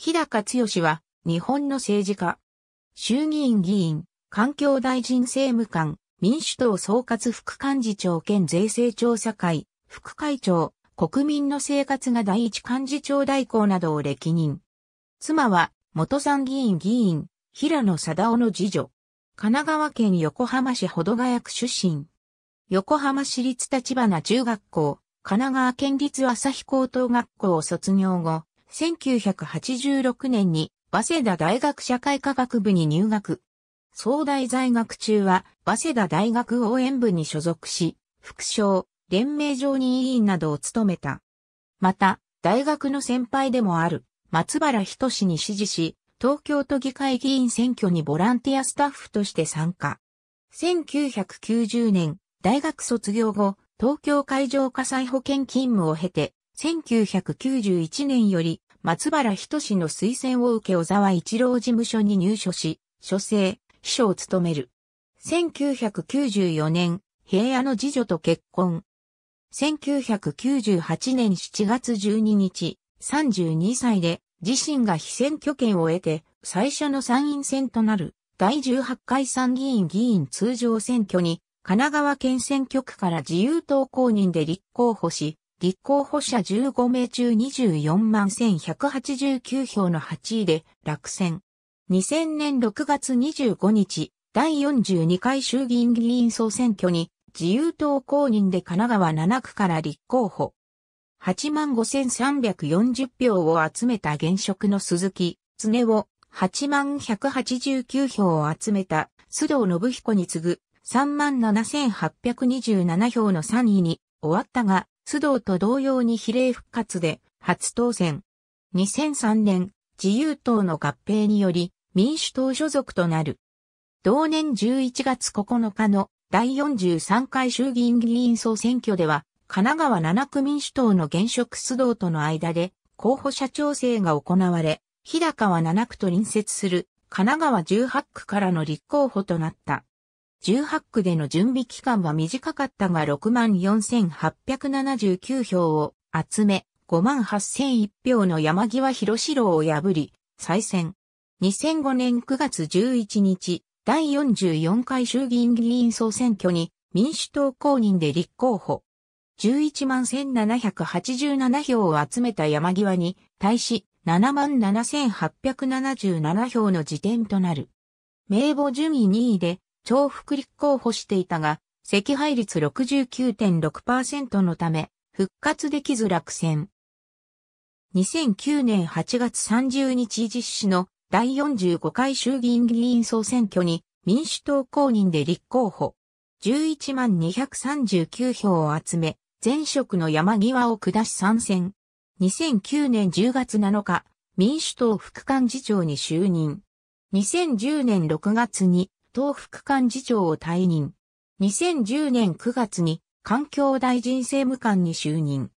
日高剛は、日本の政治家。衆議院議員、環境大臣政務官、民主党総括副幹事長兼税制調査会、副会長、国民の生活が第一幹事長代行などを歴任。妻は、元参議院議員、平野貞夫の次女。神奈川県横浜市保土ヶ谷区出身。横浜市立立花中学校、神奈川県立朝日高等学校を卒業後、1986年に早稲田大学社会科学部に入学。総大在学中は早稲田大学応援部に所属し、副賞、連盟常任委員などを務めた。また、大学の先輩でもある松原人志に支持し、東京都議会議員選挙にボランティアスタッフとして参加。1990年、大学卒業後、東京海上火災保険勤務を経て、1991年より松原仁の推薦を受け小沢一郎事務所に入所し、書生、秘書を務める。1994年、平野の次女と結婚。1998年7月12日、32歳で自身が非選挙権を得て最初の参院選となる第18回参議院議員通常選挙に神奈川県選挙区から自由党公認で立候補し、立候補者15名中24万1189票の8位で落選。2000年6月25日、第42回衆議院議員総選挙に自由党公認で神奈川7区から立候補。8万5340票を集めた現職の鈴木常を8万189票を集めた須藤信彦に次ぐ3万7827票の3位に終わったが、須藤と同様に比例復活で初当選。2003年、自由党の合併により民主党所属となる。同年11月9日の第43回衆議院議員総選挙では、神奈川7区民主党の現職須藤との間で候補者調整が行われ、日高は7区と隣接する神奈川18区からの立候補となった。18区での準備期間は短かったが64,879票を集め、58,001票の山際博志郎を破り、再選。2005年9月11日、第44回衆議院議員総選挙に民主党公認で立候補。11万1787票を集めた山際に対し7万7877票の辞典となる。名簿順位2位で重複立候補していたが、惜敗率69.6%のため、復活できず落選。2009年8月30日実施の第45回衆議院議員総選挙に民主党公認で立候補。11万239票を集め、前職の山際を下し参戦。2009年10月7日、民主党副幹事長に就任。2010年6月に東副幹事長を退任。2010年9月に環境大臣政務官に就任。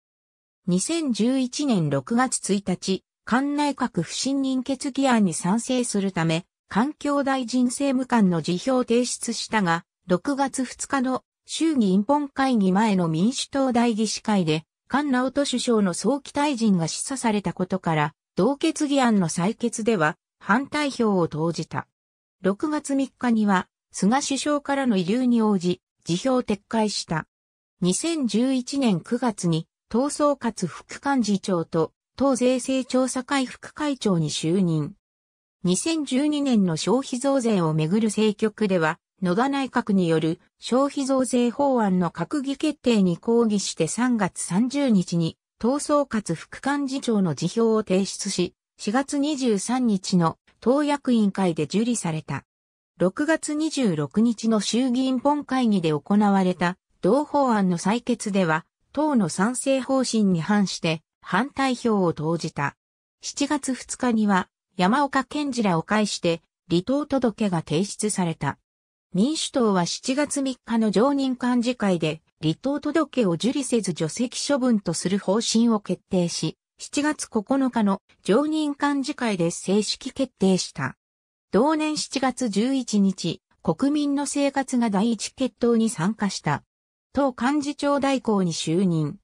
2011年6月1日、官内閣不信任決議案に賛成するため、環境大臣政務官の辞表を提出したが、6月2日の衆議院本会議前の民主党代議士会で、菅直人首相の早期退陣が示唆されたことから、同決議案の採決では反対票を投じた。6月3日には、菅首相からの遺留に応じ、辞表撤回した。2011年9月に、党総括副幹事長と、党税制調査会副会長に就任。2012年の消費増税をめぐる政局では、野田内閣による消費増税法案の閣議決定に抗議して3月30日に、党総括副幹事長の辞表を提出し、4月23日の党役員会で受理された。6月26日の衆議院本会議で行われた同法案の採決では、党の賛成方針に反して反対票を投じた。7月2日には山岡健次らを介して離党届が提出された。民主党は7月3日の常任幹事会で離党届を受理せず除籍処分とする方針を決定し、7月9日の常任幹事会で正式決定した。同年7月11日、国民の生活が第一決闘に参加した。党幹事長代行に就任。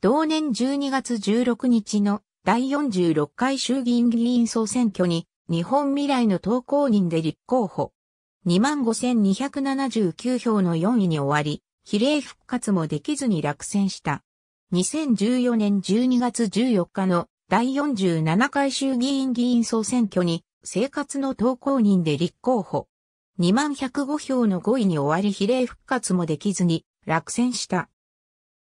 同年12月16日の第46回衆議院議員総選挙に日本未来の党公認で立候補。25,279票の4位に終わり、比例復活もできずに落選した。2014年12月14日の第47回衆議院議員総選挙に生活の投稿人で立候補。2105票の5位に終わり比例復活もできずに落選した。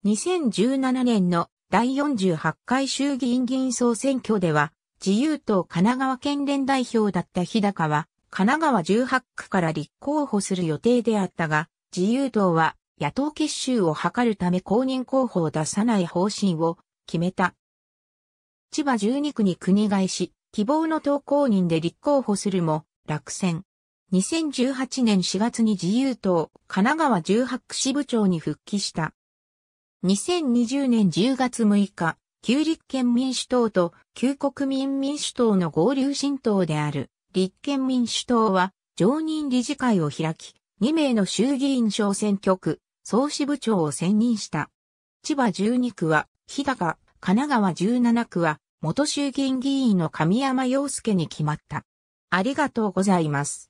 2017年の第48回衆議院議員総選挙では、自由党神奈川県連代表だった日高は、神奈川18区から立候補する予定であったが、自由党は野党結集を図るため公認候補を出さない方針を決めた。千葉12区に国外し、希望の党公認で立候補するも落選。2018年4月に自由党神奈川18区支部長に復帰した。2020年10月6日、旧立憲民主党と旧国民民主党の合流新党である立憲民主党は常任理事会を開き、2名の衆議院小選挙区総支部長を選任した。千葉12区は、日高、神奈川17区は、元衆議院議員の神山洋介に決まった。ありがとうございます。